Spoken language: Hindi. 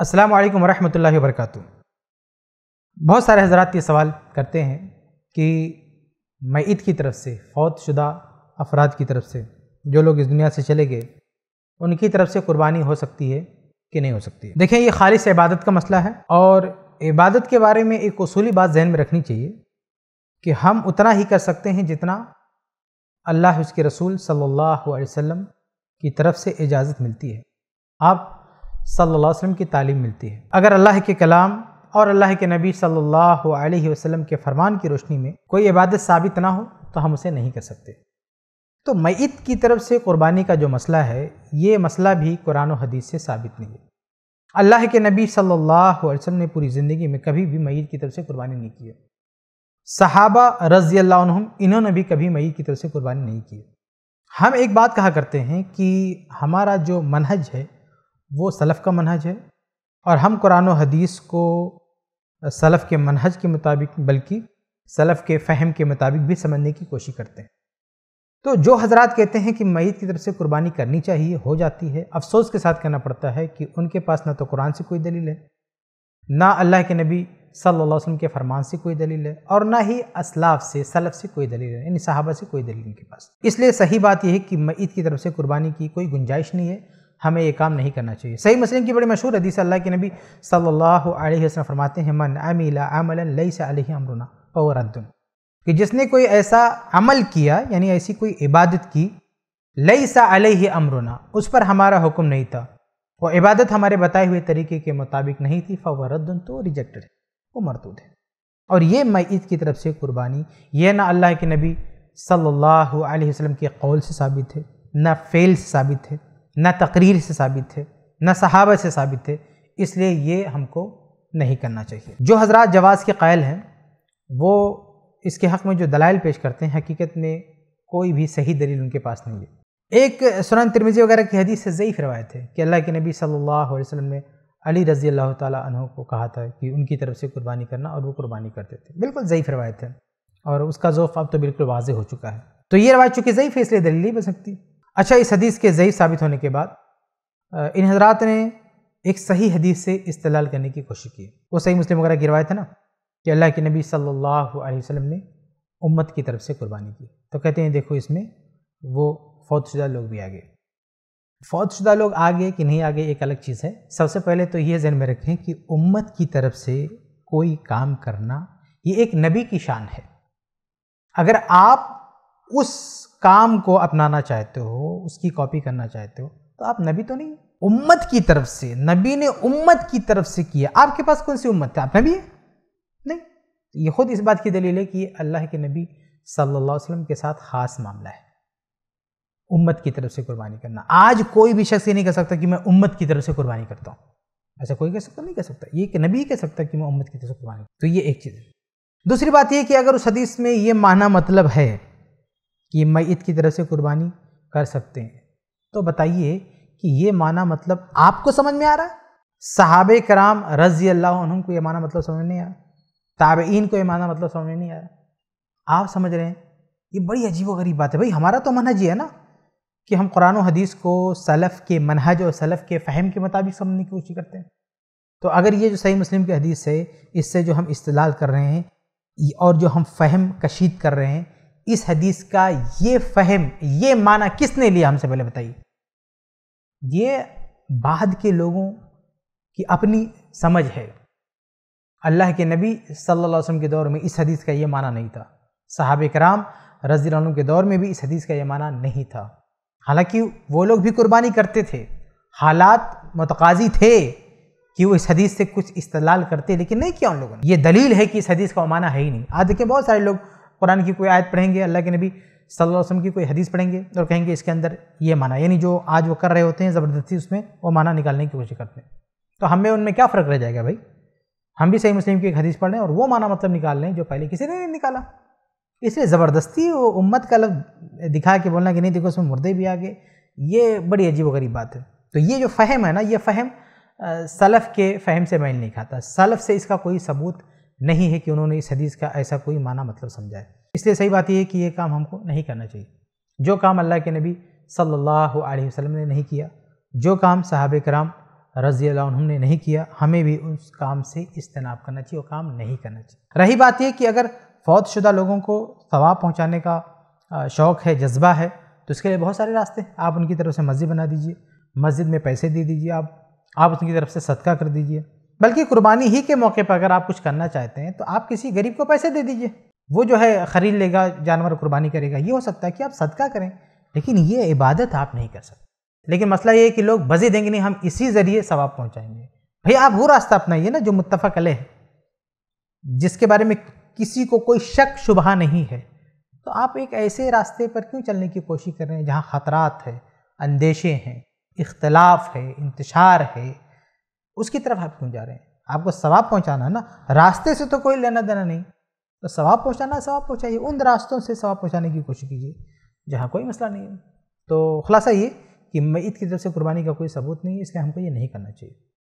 अस्सलाम वालेकुम वरहमतुल्लाहि वबरकatuh बहुत सारे हजरात ये सवाल करते हैं कि मैत की तरफ से फौत शुदा अफराद की तरफ से जो लोग इस दुनिया से चले गए उनकी तरफ से कुर्बानी हो सकती है कि नहीं हो सकती है देखें ये खालिश इबादत का मसला है और इबादत के बारे में एक असूली बात जहन में रखनी चाहिए कि हम उतना ही कर सकते हैं जितना अल्लाह उसके रसूल सल्लल्लाहु अलैहि वसल्लम की तरफ से इजाज़त मिलती है आप सल्लल्लाहु अलैहि वसल्लम की तालीम मिलती है अगर अल्लाह के कलाम और अल्लाह के नबी सल्लल्लाहु अलैहि वसल्लम के फरमान की रोशनी में कोई इबादत साबित ना हो तो हम उसे नहीं कर सकते तो मैत की तरफ से कुर्बानी का जो मसला है ये मसला भी कुरान और हदीस से साबित नहीं है अल्लाह के नबी सल्लल्लाहु अलैहि वसल्लम ने पूरी ज़िंदगी में कभी भी मैत की तरफ से कुर्बानी नहीं की है सहाबा रज़ी अल्लाह इन्होंने भी कभी मैत की तरफ से कुर्बानी नहीं की हम एक बात कहा करते हैं कि हमारा जो मनहज है वो सलफ़ का मनहज है और हम कुरान हदीस को सलफ़ के मनहज के मुताबिक बल्कि सलफ़ के फ़हम के मुताबिक भी समझने की कोशिश करते हैं तो जो हजरा कहते हैं कि मईत की तरफ से कुर्बानी करनी चाहिए हो जाती है अफसोस के साथ कहना पड़ता है कि उनके पास ना तो कुरान से कोई दलील है ना अल्लाह के नबी सल्लल्लाहु अलैहि वसल्लम के फरमान से कोई दलील है और ना ही असलाफ से सलफ से कोई दलील है यानी सहाबा से कोई दलील उनके पास इसलिए सही बात यह है कि मईत की तरफ से कुर्बानी की कोई गुंजाइश नहीं है हमें ये काम नहीं करना चाहिए सही मुस्लिम की बड़ी मशहूर हदीस अल्लाह के नबी सल्लल्लाहु अलैहि वसल्लम फरमाते हैं मन अमीला अमलन लई से अलह अमरुना पवरद्दन कि जिसने कोई ऐसा अमल किया यानी ऐसी कोई इबादत की लई सा अलह अमरुना उस पर हमारा हुक्म नहीं था वो इबादत हमारे बताए हुए तरीके के मुताबिक नहीं थी फवरद्दन तो रिजेक्टेड है वो मरदूद है और ये मैत की तरफ से कुर्बानी यह ना अल्लाह के नबी सल्लल्लाहु अलैहि वसल्लम के कौल से साबित है ना फ़ेल से साबित है न तकरीर से साबित है ना सहाबा से साबित है इसलिए ये हमको नहीं करना चाहिए जो हजरत जवाज़ के कायल हैं वो इसके हक़ में जो दलाइल पेश करते हैं हकीकत में कोई भी सही दलील उनके पास नहीं है एक सुरन तिरमिज़ी वगैरह की हदीस से ज़यीफ़ रवायत है कि अल्लाह के नबी सल्लल्लाहु अलैहि वसल्लम ने अली रज़ी अल्लाह तु को कहा था कि उनकी तरफ से कुर्बानी करना और वो कुर्बानी करते थे बिल्कुल ज़यीफ़ रवायत है और उसका जोफ़ अब तो बिल्कुल वाज हो चुका है तो ये रवायत चूँकि ज़यीफ़ है इसलिए दलील नहीं बन सकती अच्छा इस हदीस के ज़यीफ़ साबित होने के बाद इन हजरात ने एक सही हदीस से इस्तेलाल करने की कोशिश की वो सही मुस्लिम वगैरह की रवायत है ना कि अल्लाह के नबी सल्लल्लाहु अलैहि वसल्लम ने उम्मत की तरफ से कुर्बानी की तो कहते हैं देखो इसमें वो फौतशुदा लोग भी आ गए फौतशुदा लोग आ गए कि नहीं आ गए एक अलग चीज़ है सबसे पहले तो ये जहन में रखें कि उम्मत की तरफ से कोई काम करना ये एक नबी की शान है अगर आप उस काम को अपनाना चाहते हो उसकी कॉपी करना चाहते हो तो आप नबी तो नहीं उम्मत की तरफ से नबी ने उम्मत की तरफ से किया आपके पास कौन सी उम्मत है आप नबी है नहीं तो ये खुद इस बात की दलील है कि अल्लाह के नबी सल्लल्लाहु अलैहि वसल्लम के साथ खास मामला है उम्मत की तरफ से कुर्बानी करना आज कोई भी शख्स ये नहीं कह सकता कि मैं उम्मत की तरफ से कुर्बानी करता हूँ ऐसा कोई कह सकता नहीं कह सकता ये कि नबी कह सकता कि मैं उम्मत की तरफ से कुर्बानी तो ये एक चीज़ है दूसरी बात यह कि अगर उस हदीस में ये माना मतलब है कि मैत की तरफ से कुर्बानी कर सकते हैं तो बताइए कि ये माना मतलब आपको समझ में आ रहा है साहब कराम रजी अल्लाह को ये माना मतलब समझ नहीं आ रहा ताबेन को ये माना मतलब समझ नहीं आ रहा आप समझ रहे हैं ये बड़ी अजीब वरीब बात है भाई हमारा तो मनहज ही है ना कि हम कुरान हदीस को सलफ़ के मनहज और सलफ़ के फ़हम के मुताबिक समझने की कोशिश करते हैं तो अगर ये जो सही मुस्लिम की हदीस है इससे जो हम इस्तेलाल कर रहे हैं और जो हम फ़हम कशीद कर रहे हैं इस हदीस का ये फहम ये माना किसने लिया हमसे पहले बताइए ये बाद के लोगों की अपनी समझ है अल्लाह के नबी सल्लल्लाहु अलैहि वसल्लम के दौर में इस हदीस का ये माना नहीं था साहब कराम रजी के दौर में भी इस हदीस का ये माना नहीं था हालांकि वो लोग भी कुर्बानी करते थे हालात मतकाजी थे कि वो इस हदीस से कुछ इस्तलाल करते लेकिन नहीं किया उन लोगों ने ये दलील है कि इस हदीस का माना है ही नहीं आज देखें बहुत सारे लोग कुरान की कोई आयत पढ़ेंगे अल्लाह के नबी सल्लल्लाहु अलैहि वसल्लम की कोई हदीस पढ़ेंगे और कहेंगे इसके अंदर ये माना यानी जो आज वो कर रहे होते हैं ज़बरदस्ती उसमें वो माना निकालने की कोशिश करते हैं तो हमें उनमें क्या फ़र्क रह जाएगा भाई हम भी सही मुस्लिम की एक हदीस पढ़ लें और वो माना मतलब निकाल लें जो पहले किसी ने नहीं निकाला इसलिए ज़बरदस्ती वो उम्मत का अलग दिखा के बोलना कि नहीं देखो उसमें मुर्दे भी आ गए ये बड़ी अजीब गरीब बात है तो ये जो फ़हम है ना ये फ़हम सलफ़ के फ़हम से मैल नहीं खाता सलफ़ से इसका कोई सबूत नहीं है कि उन्होंने इस हदीस का ऐसा कोई माना मतलब समझा है इसलिए सही बात यह है कि ये काम हमको नहीं करना चाहिए जो काम अल्लाह के नबी सल्लल्लाहु अलैहि वसल्लम ने नहीं किया जो काम साहब कराम रज़ी ने नहीं किया हमें भी उस काम से इज्तनाब करना चाहिए वो काम नहीं करना चाहिए रही बात यह कि अगर फौतशुदा लोगों को सवाब पहुँचाने का शौक़ है जज्बा है तो इसके लिए बहुत सारे रास्ते हैं आप उनकी तरफ से मस्जिद बना दीजिए मस्जिद में पैसे दे दीजिए आप आप उनकी तरफ से सदका कर दीजिए बल्कि कुर्बानी ही के मौके पर अगर आप कुछ करना चाहते हैं तो आप किसी गरीब को पैसे दे दीजिए वो जो है ख़रीद लेगा जानवर कुर्बानी करेगा ये हो सकता है कि आप सदका करें लेकिन ये इबादत आप नहीं कर सकते लेकिन मसला ये है कि लोग बजे देंगे नहीं हम इसी ज़रिए सवाब पहुँचाएंगे भाई आप वो रास्ता अपनाइए ना जो मुतफ़ा कले है जिसके बारे में किसी को कोई शक शुबा नहीं है तो आप एक ऐसे रास्ते पर क्यों चलने की कोशिश कर रहे हैं जहाँ ख़तरात है अंदेशे हैं इख्तलाफ है इंतशार है उसकी तरफ आप क्यों जा रहे हैं आपको सवाब पहुंचाना है ना रास्ते से तो कोई लेना देना नहीं तो सवाब पहुंचाना सवाब पहुंचाइए उन रास्तों से सवाब पहुंचाने की कोशिश कीजिए जहाँ कोई मसला नहीं है तो खुलासा ये कि ईद की तरफ से कुर्बानी का कोई सबूत नहीं है इसलिए हमको ये नहीं करना चाहिए